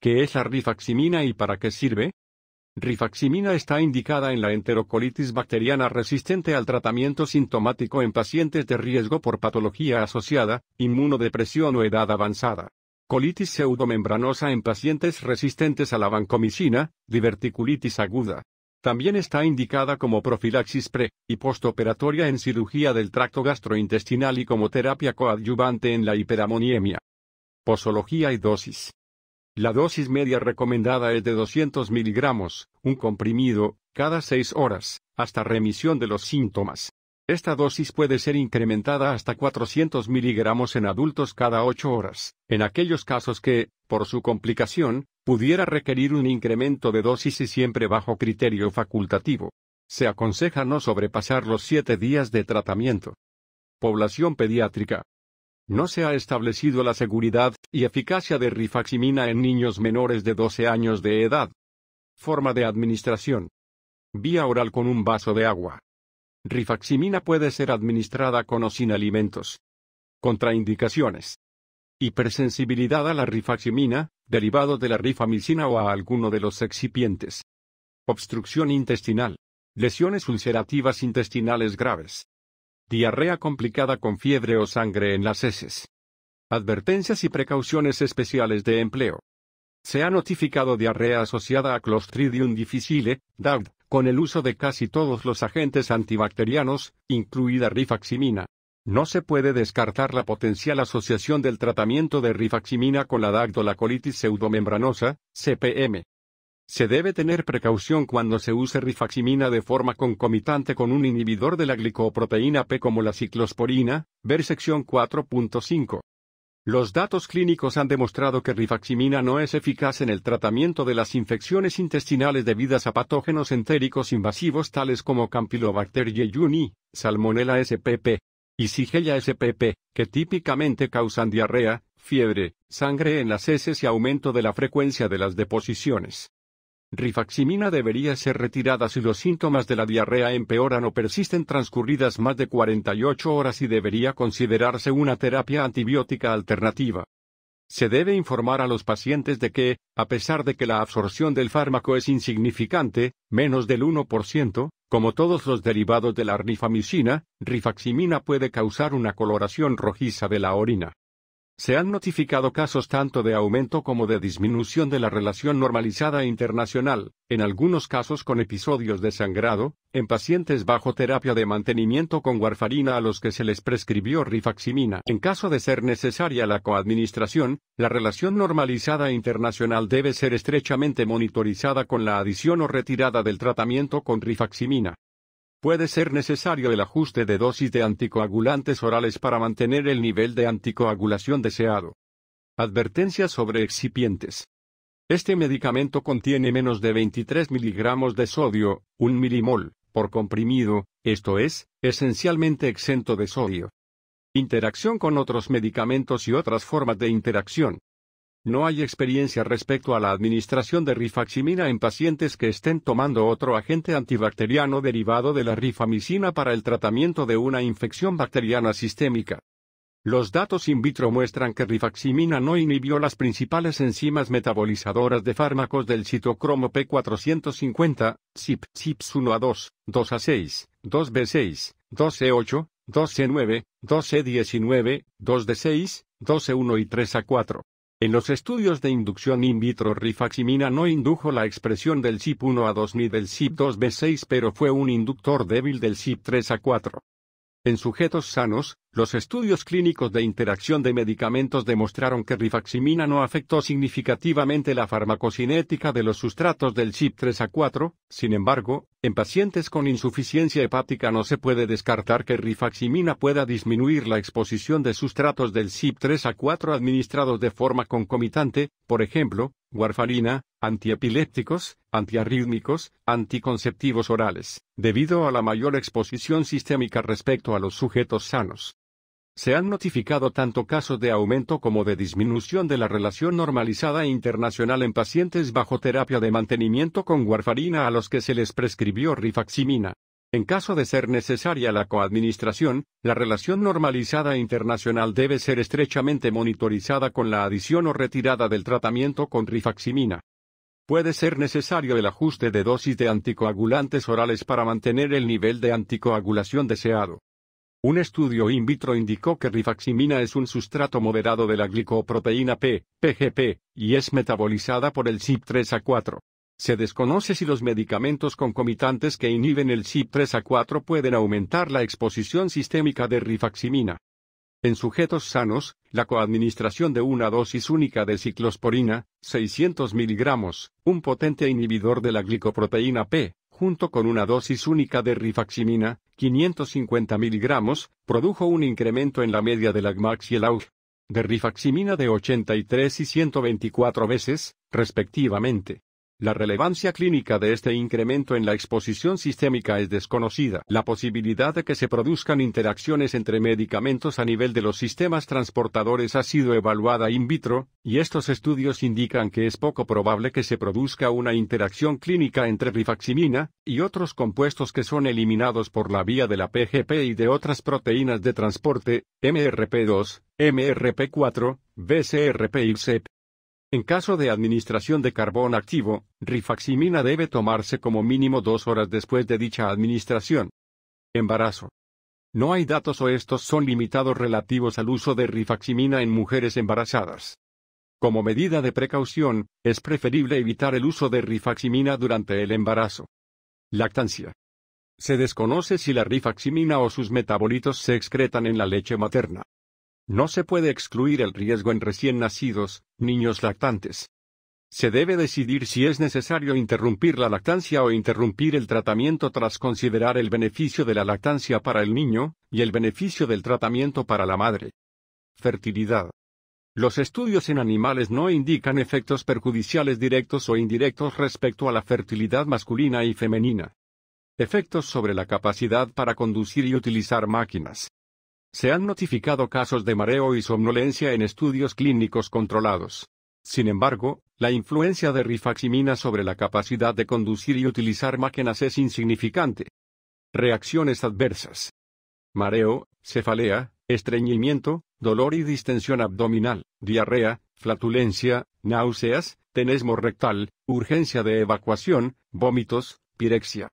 ¿Qué es la rifaximina y para qué sirve? Rifaximina está indicada en la enterocolitis bacteriana resistente al tratamiento sintomático en pacientes de riesgo por patología asociada, inmunodepresión o edad avanzada. Colitis pseudomembranosa en pacientes resistentes a la vancomicina, diverticulitis aguda. También está indicada como profilaxis pre y postoperatoria en cirugía del tracto gastrointestinal y como terapia coadyuvante en la hiperamoniemia. Posología y dosis. La dosis media recomendada es de 200 miligramos, un comprimido, cada seis horas, hasta remisión de los síntomas. Esta dosis puede ser incrementada hasta 400 miligramos en adultos cada 8 horas, en aquellos casos que, por su complicación, pudiera requerir un incremento de dosis y siempre bajo criterio facultativo. Se aconseja no sobrepasar los 7 días de tratamiento. Población pediátrica. No se ha establecido la seguridad y eficacia de rifaximina en niños menores de 12 años de edad. Forma de administración. Vía oral con un vaso de agua. Rifaximina puede ser administrada con o sin alimentos. Contraindicaciones. Hipersensibilidad a la rifaximina, derivado de la rifamicina o a alguno de los excipientes. Obstrucción intestinal. Lesiones ulcerativas intestinales graves diarrea complicada con fiebre o sangre en las heces. Advertencias y precauciones especiales de empleo. Se ha notificado diarrea asociada a Clostridium difficile, DAUD, con el uso de casi todos los agentes antibacterianos, incluida rifaximina. No se puede descartar la potencial asociación del tratamiento de rifaximina con la colitis pseudomembranosa, CPM. Se debe tener precaución cuando se use rifaximina de forma concomitante con un inhibidor de la glicoproteína P como la ciclosporina, ver sección 4.5. Los datos clínicos han demostrado que rifaximina no es eficaz en el tratamiento de las infecciones intestinales debidas a patógenos entéricos invasivos tales como Campylobacter jejuni, Salmonella spp y Sigella spp, que típicamente causan diarrea, fiebre, sangre en las heces y aumento de la frecuencia de las deposiciones. Rifaximina debería ser retirada si los síntomas de la diarrea empeoran o persisten transcurridas más de 48 horas y debería considerarse una terapia antibiótica alternativa. Se debe informar a los pacientes de que, a pesar de que la absorción del fármaco es insignificante, menos del 1%, como todos los derivados de la rifamicina, rifaximina puede causar una coloración rojiza de la orina. Se han notificado casos tanto de aumento como de disminución de la relación normalizada internacional, en algunos casos con episodios de sangrado, en pacientes bajo terapia de mantenimiento con warfarina a los que se les prescribió rifaximina. En caso de ser necesaria la coadministración, la relación normalizada internacional debe ser estrechamente monitorizada con la adición o retirada del tratamiento con rifaximina. Puede ser necesario el ajuste de dosis de anticoagulantes orales para mantener el nivel de anticoagulación deseado. Advertencias sobre excipientes. Este medicamento contiene menos de 23 miligramos de sodio, un milimol, por comprimido, esto es, esencialmente exento de sodio. Interacción con otros medicamentos y otras formas de interacción. No hay experiencia respecto a la administración de rifaximina en pacientes que estén tomando otro agente antibacteriano derivado de la rifamicina para el tratamiento de una infección bacteriana sistémica. Los datos in vitro muestran que rifaximina no inhibió las principales enzimas metabolizadoras de fármacos del citocromo P450, CYP, 1 a 2, 2 a 6, 2B6, 2C8, 2C9, 2C19, 2D6, 2 c 1 e e y 3 a 4. En los estudios de inducción in vitro rifaximina no indujo la expresión del CYP1 a 2 ni del CYP2B6 pero fue un inductor débil del CYP3 a 4. En sujetos sanos, los estudios clínicos de interacción de medicamentos demostraron que rifaximina no afectó significativamente la farmacocinética de los sustratos del CYP3A4, sin embargo, en pacientes con insuficiencia hepática no se puede descartar que rifaximina pueda disminuir la exposición de sustratos del CYP3 a 4 administrados de forma concomitante, por ejemplo, warfarina, antiepilépticos, antiarrítmicos, anticonceptivos orales, debido a la mayor exposición sistémica respecto a los sujetos sanos se han notificado tanto casos de aumento como de disminución de la relación normalizada internacional en pacientes bajo terapia de mantenimiento con warfarina a los que se les prescribió rifaximina. En caso de ser necesaria la coadministración, la relación normalizada internacional debe ser estrechamente monitorizada con la adición o retirada del tratamiento con rifaximina. Puede ser necesario el ajuste de dosis de anticoagulantes orales para mantener el nivel de anticoagulación deseado. Un estudio in vitro indicó que rifaximina es un sustrato moderado de la glicoproteína P, PGP, y es metabolizada por el CYP3A4. Se desconoce si los medicamentos concomitantes que inhiben el CYP3A4 pueden aumentar la exposición sistémica de rifaximina. En sujetos sanos, la coadministración de una dosis única de ciclosporina, 600 miligramos, un potente inhibidor de la glicoproteína P, junto con una dosis única de rifaximina, 550 miligramos, produjo un incremento en la media del Agmax y el AUG de rifaximina de 83 y 124 veces, respectivamente. La relevancia clínica de este incremento en la exposición sistémica es desconocida. La posibilidad de que se produzcan interacciones entre medicamentos a nivel de los sistemas transportadores ha sido evaluada in vitro, y estos estudios indican que es poco probable que se produzca una interacción clínica entre rifaximina y otros compuestos que son eliminados por la vía de la PGP y de otras proteínas de transporte, MRP2, MRP4, BCRP y CEP. En caso de administración de carbón activo, rifaximina debe tomarse como mínimo dos horas después de dicha administración. Embarazo. No hay datos o estos son limitados relativos al uso de rifaximina en mujeres embarazadas. Como medida de precaución, es preferible evitar el uso de rifaximina durante el embarazo. Lactancia. Se desconoce si la rifaximina o sus metabolitos se excretan en la leche materna. No se puede excluir el riesgo en recién nacidos, niños lactantes. Se debe decidir si es necesario interrumpir la lactancia o interrumpir el tratamiento tras considerar el beneficio de la lactancia para el niño y el beneficio del tratamiento para la madre. Fertilidad. Los estudios en animales no indican efectos perjudiciales directos o indirectos respecto a la fertilidad masculina y femenina. Efectos sobre la capacidad para conducir y utilizar máquinas. Se han notificado casos de mareo y somnolencia en estudios clínicos controlados. Sin embargo, la influencia de rifaximina sobre la capacidad de conducir y utilizar máquinas es insignificante. Reacciones adversas. Mareo, cefalea, estreñimiento, dolor y distensión abdominal, diarrea, flatulencia, náuseas, tenesmo rectal, urgencia de evacuación, vómitos, pirexia.